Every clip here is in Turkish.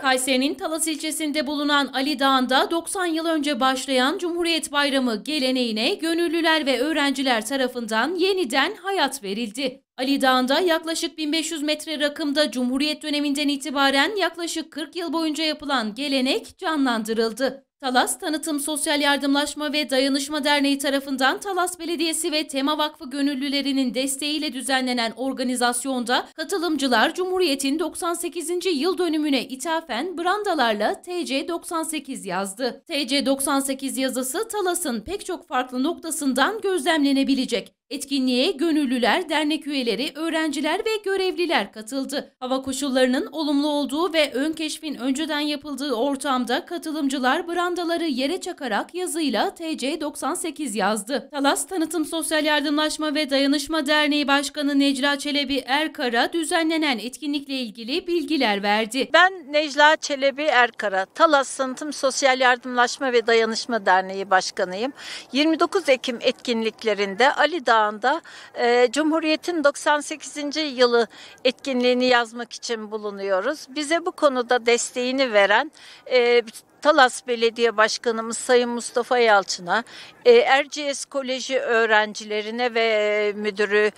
Kayseri'nin Talas ilçesinde bulunan Ali Dağı'nda 90 yıl önce başlayan Cumhuriyet Bayramı geleneğine gönüllüler ve öğrenciler tarafından yeniden hayat verildi. Ali Dağı'nda yaklaşık 1500 metre rakımda Cumhuriyet döneminden itibaren yaklaşık 40 yıl boyunca yapılan gelenek canlandırıldı. Talas Tanıtım Sosyal Yardımlaşma ve Dayanışma Derneği tarafından Talas Belediyesi ve Tema Vakfı gönüllülerinin desteğiyle düzenlenen organizasyonda katılımcılar Cumhuriyet'in 98. yıl dönümüne ithafen brandalarla TC98 yazdı. TC98 yazısı Talas'ın pek çok farklı noktasından gözlemlenebilecek. Etkinliğe gönüllüler, dernek üyeleri, öğrenciler ve görevliler katıldı. Hava koşullarının olumlu olduğu ve ön keşfin önceden yapıldığı ortamda katılımcılar brandaları yere çakarak yazıyla TC98 yazdı. Talas Tanıtım Sosyal Yardımlaşma ve Dayanışma Derneği Başkanı Necla Çelebi Erkara düzenlenen etkinlikle ilgili bilgiler verdi. Ben Necla Çelebi Erkara, Talas Tanıtım Sosyal Yardımlaşma ve Dayanışma Derneği Başkanıyım. 29 Ekim etkinliklerinde Ali Dağ Ocağı'nda e, Cumhuriyet'in 98. yılı etkinliğini yazmak için bulunuyoruz. Bize bu konuda desteğini veren e, Talas Belediye Başkanımız Sayın Mustafa Yalçın'a, e, Erciyes Koleji öğrencilerine ve e, müdürü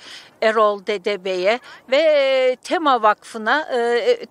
Erol Dedebe'ye ve e, Tema Vakfı'na,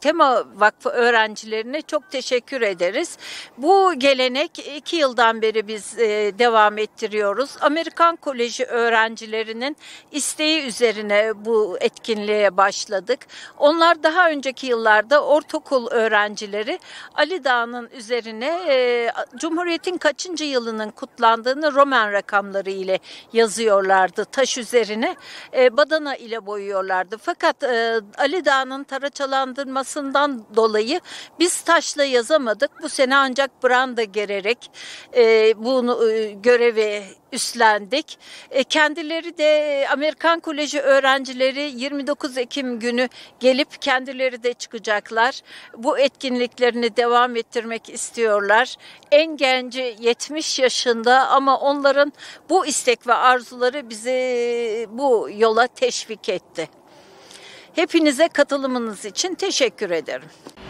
Tema Vakfı öğrencilerine çok teşekkür ederiz. Bu gelenek iki yıldan beri biz devam ettiriyoruz. Amerikan Koleji öğrencilerinin isteği üzerine bu etkinliğe başladık. Onlar daha önceki yıllarda ortaokul öğrencileri Ali Dağı'nın üzerine sene e, Cumhuriyet'in kaçıncı yılının kutlandığını Roman rakamları ile yazıyorlardı taş üzerine. E, badana ile boyuyorlardı. Fakat e, Ali Dağ'ın taraçalandırmasından dolayı biz taşla yazamadık. Bu sene ancak branda gererek e, bunu e, görevi üstlendik. E, kendileri de e, Amerikan Koleji öğrencileri 29 Ekim günü gelip kendileri de çıkacaklar. Bu etkinliklerini devam ettirmek istiyorlar. En genci 70 yaşında ama onların bu istek ve arzuları bizi e, bu yola teşvik etti. Hepinize katılımınız için teşekkür ederim.